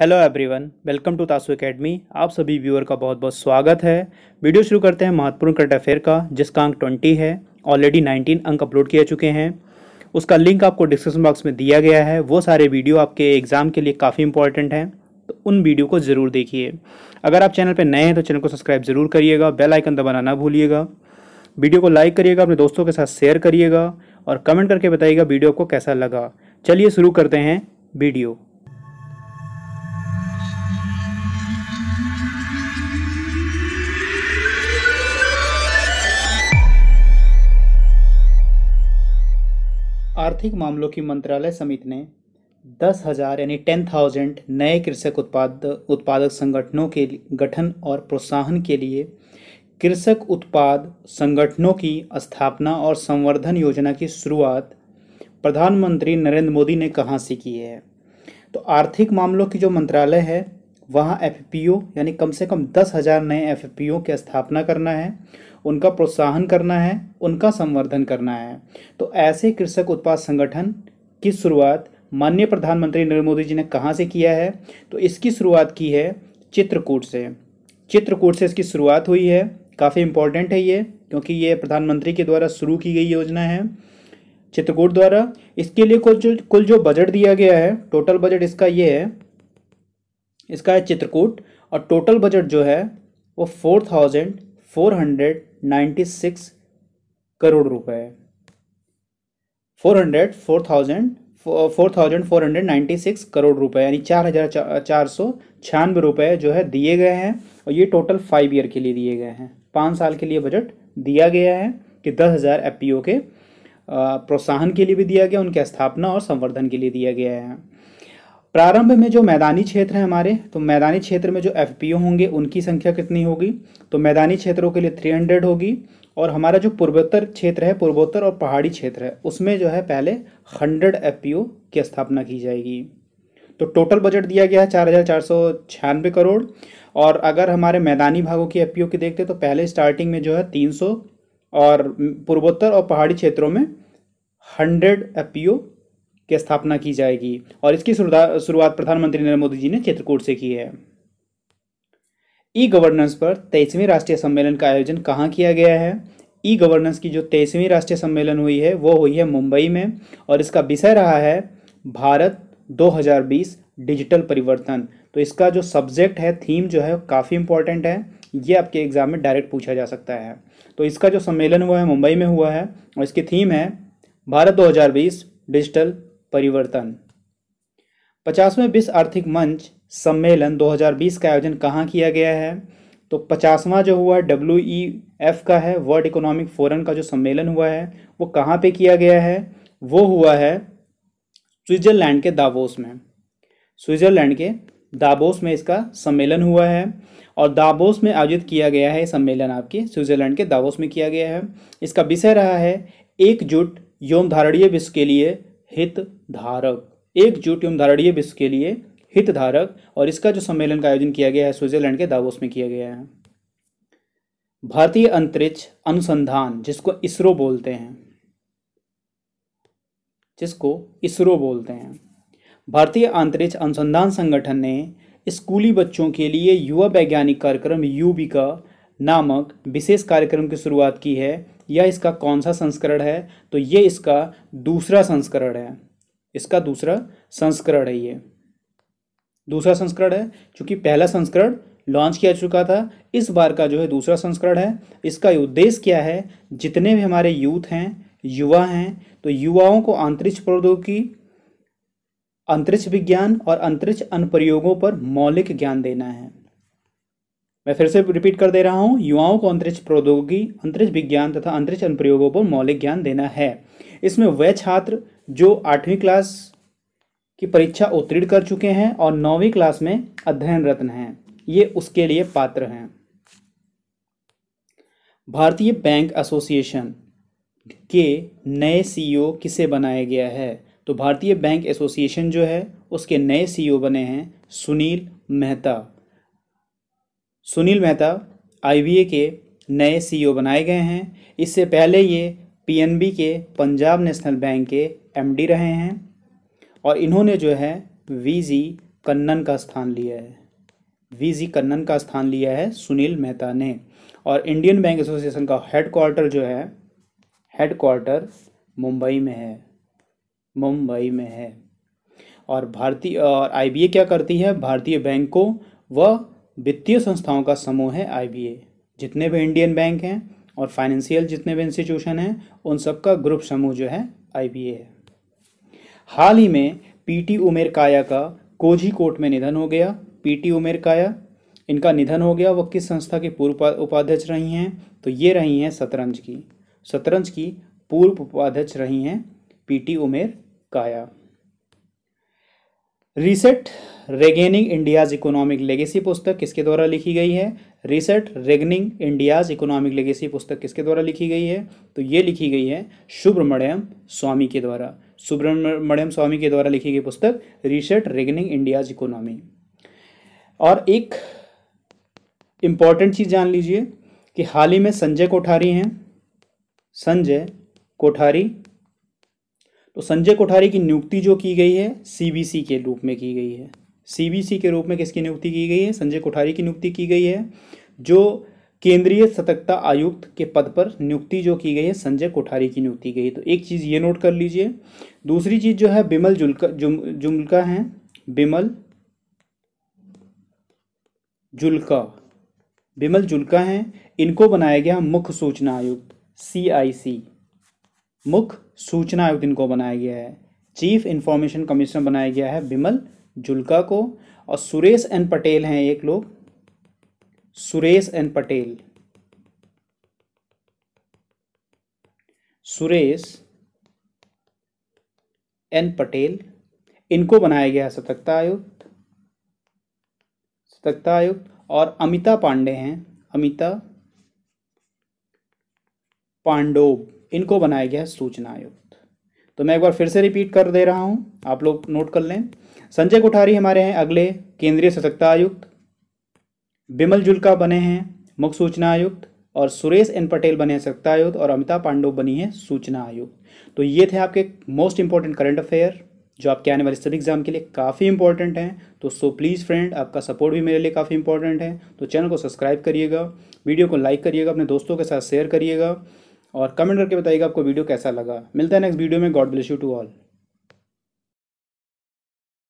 hello everyone welcome to Tasu academy आप सभी viewer का बहुत बहुत स्वागत है वीडियो शुरू करते हैं महत्वपूर्ण करंट अफेयर का जिसका अंक ट्वेंटी है ऑलरेडी नाइनटीन अंक अपलोड किए चुके हैं उसका लिंक आपको डिस्क्रिप्शन बॉक्स में दिया गया है वो सारे वीडियो आपके एग्ज़ाम के लिए काफ़ी इंपॉर्टेंट हैं तो उन वीडियो को ज़रूर देखिए अगर आप चैनल पर नए हैं तो चैनल को सब्सक्राइब ज़रूर करिएगा बेल आइकन दबाना ना भूलिएगा वीडियो को लाइक करिएगा अपने दोस्तों के साथ शेयर करिएगा और कमेंट करके बताइएगा वीडियो आपको कैसा लगा चलिए शुरू करते हैं वीडियो आर्थिक मामलों की मंत्रालय समिति ने दस हज़ार यानी टेन थाउजेंड नए कृषक उत्पाद उत्पादक संगठनों के गठन और प्रोत्साहन के लिए कृषक उत्पाद संगठनों की स्थापना और संवर्धन योजना की शुरुआत प्रधानमंत्री नरेंद्र मोदी ने कहाँ से की है तो आर्थिक मामलों की जो मंत्रालय है वहाँ एफ यानी कम से कम दस हज़ार नए एफ की स्थापना करना है उनका प्रोत्साहन करना है उनका संवर्धन करना है तो ऐसे कृषक उत्पाद संगठन की शुरुआत माननीय प्रधानमंत्री नरेंद्र मोदी जी ने कहाँ से किया है तो इसकी शुरुआत की है चित्रकूट से चित्रकूट से इसकी शुरुआत हुई है काफ़ी इम्पोर्टेंट है ये क्योंकि ये प्रधानमंत्री के द्वारा शुरू की गई योजना है चित्रकूट द्वारा इसके लिए कुल जो कुल जो बजट दिया गया है टोटल बजट इसका ये है इसका है चित्रकूट और टोटल बजट जो है वो four thousand four hundred ninety six crore रुपए four hundred four thousand four thousand four hundred ninety six crore रुपए यानी चार हज़ार चार सौ छियानवे रुपये जो है दिए गए हैं और ये टोटल फाइव ईयर के लिए दिए गए हैं पाँच साल के लिए बजट दिया गया है कि दस हज़ार एफ के प्रोत्साहन के लिए भी दिया गया उनके स्थापना और संवर्धन के लिए दिया गया है प्रारंभ में जो मैदानी क्षेत्र हैं हमारे तो मैदानी क्षेत्र में जो एफ होंगे उनकी संख्या कितनी होगी तो मैदानी क्षेत्रों के लिए थ्री हंड्रेड होगी और हमारा जो पूर्वोत्तर क्षेत्र है पूर्वोत्तर और पहाड़ी क्षेत्र है उसमें जो है पहले हंड्रेड एफ की स्थापना की जाएगी तो टोटल बजट दिया गया है चार हज़ार चार सौ छियानवे करोड़ और अगर हमारे मैदानी भागों की एफ की देखते तो पहले स्टार्टिंग में जो है तीन सौ और पूर्वोत्तर और पहाड़ी क्षेत्रों में हंड्रेड एफ की स्थापना की जाएगी और इसकी शुरुआत प्रधानमंत्री नरेंद्र मोदी जी ने चित्रकूट से की है ई गवर्नेंस पर तेईसवीं राष्ट्रीय सम्मेलन का आयोजन कहाँ किया गया है ई गवर्नेंस की जो तेईसवीं राष्ट्रीय सम्मेलन हुई है वो हुई है मुंबई में और इसका विषय रहा है भारत 2020 डिजिटल परिवर्तन तो इसका जो सब्जेक्ट है थीम जो है काफ़ी इंपॉर्टेंट है ये आपके एग्ज़ाम में डायरेक्ट पूछा जा सकता है तो इसका जो सम्मेलन हुआ है मुंबई में हुआ है और इसकी थीम है भारत 2020 डिजिटल परिवर्तन पचासवें विश्व आर्थिक मंच सम्मेलन 2020 का आयोजन कहाँ किया गया है तो पचासवा जो हुआ डब्ल्यू ई एफ का है वर्ल्ड इकोनॉमिक फोरम का जो सम्मेलन हुआ है वो कहाँ पे किया गया है वो हुआ है स्विट्जरलैंड के दावोस में स्विट्जरलैंड के दाबोस में इसका सम्मेलन हुआ है और दाबोस में आयोजित किया गया है सम्मेलन आपके स्विट्जरलैंड के दावोस में किया गया है इसका विषय रहा है एकजुट यौन धारणीय विश्व के लिए हित धारक एकजुट एवं धारणीय विश्व के लिए हितधारक और इसका जो सम्मेलन का आयोजन किया गया है स्विट्जरलैंड के दावोस में किया गया है भारतीय अंतरिक्ष अनुसंधान जिसको इसरो बोलते हैं जिसको इसरो बोलते हैं भारतीय अंतरिक्ष अनुसंधान संगठन ने स्कूली बच्चों के लिए युवा वैज्ञानिक कार्यक्रम यूबिका नामक विशेष कार्यक्रम की शुरुआत की है यह इसका कौन सा संस्करण है तो ये इसका दूसरा संस्करण है इसका दूसरा संस्करण है ये दूसरा संस्करण है क्योंकि पहला संस्करण लॉन्च किया चुका था इस बार का जो है दूसरा संस्करण है इसका उद्देश्य क्या है जितने भी हमारे यूथ हैं युवा हैं तो युवाओं को अंतरिक्ष प्रौद्योगिकी अंतरिक्ष विज्ञान और अंतरिक्ष अनुप्रयोगों पर मौलिक ज्ञान देना है मैं फिर से रिपीट कर दे रहा हूँ युवाओं को अंतरिक्ष प्रौद्योगिकी अंतरिक्ष विज्ञान तथा अंतरिक्ष अनुप्रयोगों पर मौलिक ज्ञान देना है इसमें वह छात्र जो आठवीं क्लास की परीक्षा उत्तीर्ण कर चुके हैं और नौवीं क्लास में रत्न हैं ये उसके लिए पात्र हैं भारतीय बैंक एसोसिएशन के नए सीईओ e किसे बनाया गया है तो भारतीय बैंक एसोसिएशन जो है उसके नए सीईओ e बने हैं सुनील मेहता सुनील मेहता आईबीए के नए सीईओ e बनाए गए हैं इससे पहले ये पीएनबी के पंजाब नेशनल बैंक के एमडी रहे हैं और इन्होंने जो है वीजी कन्नन का स्थान लिया है वीजी कन्नन का स्थान लिया है सुनील मेहता ने और इंडियन बैंक एसोसिएशन का हेड क्वार्टर जो है हेड क्वार्टर मुंबई में है मुंबई में है और भारतीय और आईबीए क्या करती है भारतीय बैंक को वित्तीय संस्थाओं का समूह है आई जितने भी इंडियन बैंक हैं और फाइनेंशियल जितने भी इंस्टीट्यूशन हैं उन सबका ग्रुप समूह जो है आई है हाल ही में पीटी उमेर काया का कोझी कोट में निधन हो गया पीटी उमेर काया इनका निधन हो गया वह किस संस्था के पूर्व उपाध्यक्ष रही हैं तो ये रही हैं शतरंज की शतरंज की पूर्व उपाध्यक्ष रही हैं पीटी उमेर काया reset regaining India's economic legacy पुस्तक किसके द्वारा लिखी गई है reset regaining India's economic legacy पुस्तक किसके द्वारा लिखी गई है तो ये लिखी गई है सुब्रमण्यम स्वामी के द्वारा सुब्रमण्यम स्वामी के द्वारा लिखी गई पुस्तक रिसेट रेगनिंग इंडियाज इकोनॉमी और एक इम्पॉर्टेंट चीज़ जान लीजिए कि हाल ही में संजय कोठारी हैं संजय कोठारी तो संजय कोठारी की नियुक्ति जो की गई है सीबीसी के रूप में की गई है सीबीसी के रूप में किसकी नियुक्ति की गई है संजय कोठारी की नियुक्ति की गई है जो केंद्रीय सतर्कता आयुक्त के पद पर नियुक्ति जो की गई है संजय कोठारी की नियुक्ति गई तो एक चीज़ ये नोट कर लीजिए दूसरी चीज़ जो है बिमल जुलका जुम जुमका है बिमल जुल्का बिमल जुल्का हैं इनको बनाया गया मुख्य सूचना आयुक्त सी आई सी मुख्य सूचना आयुक्त इनको बनाया गया है चीफ इंफॉर्मेशन कमिश्नर बनाया गया है बिमल जुल्का को और सुरेश एन पटेल हैं एक लोग सुरेश एन पटेल सुरेश एन पटेल इनको बनाया गया है सतर्कता आयुक्त सतर्कता आयुक्त और अमिता पांडे हैं अमिता पांडोब इनको बनाया गया सूचना आयुक्त तो मैं एक बार फिर से रिपीट कर दे रहा हूँ आप लोग नोट कर लें संजय कोठारी हमारे हैं अगले केंद्रीय सतर्कता आयुक्त बिमल जुल्का बने हैं मुख्य सूचना आयुक्त और सुरेश एन पटेल बने हैं सतर्कता आयुक्त और अमिता पांडव बनी है सूचना आयुक्त तो ये थे आपके मोस्ट इंपॉर्टेंट करंट अफेयर जो आपके आने वाले सभी एग्जाम के लिए काफ़ी इंपॉर्टेंट हैं तो सो प्लीज़ फ्रेंड आपका सपोर्ट भी मेरे लिए काफ़ी इंपॉर्टेंट है तो चैनल को सब्सक्राइब करिएगा वीडियो को लाइक करिएगा अपने दोस्तों के साथ शेयर करिएगा और कमेंट करके बताइएगा आपको वीडियो कैसा लगा मिलता है नेक्स्ट वीडियो में God bless you to all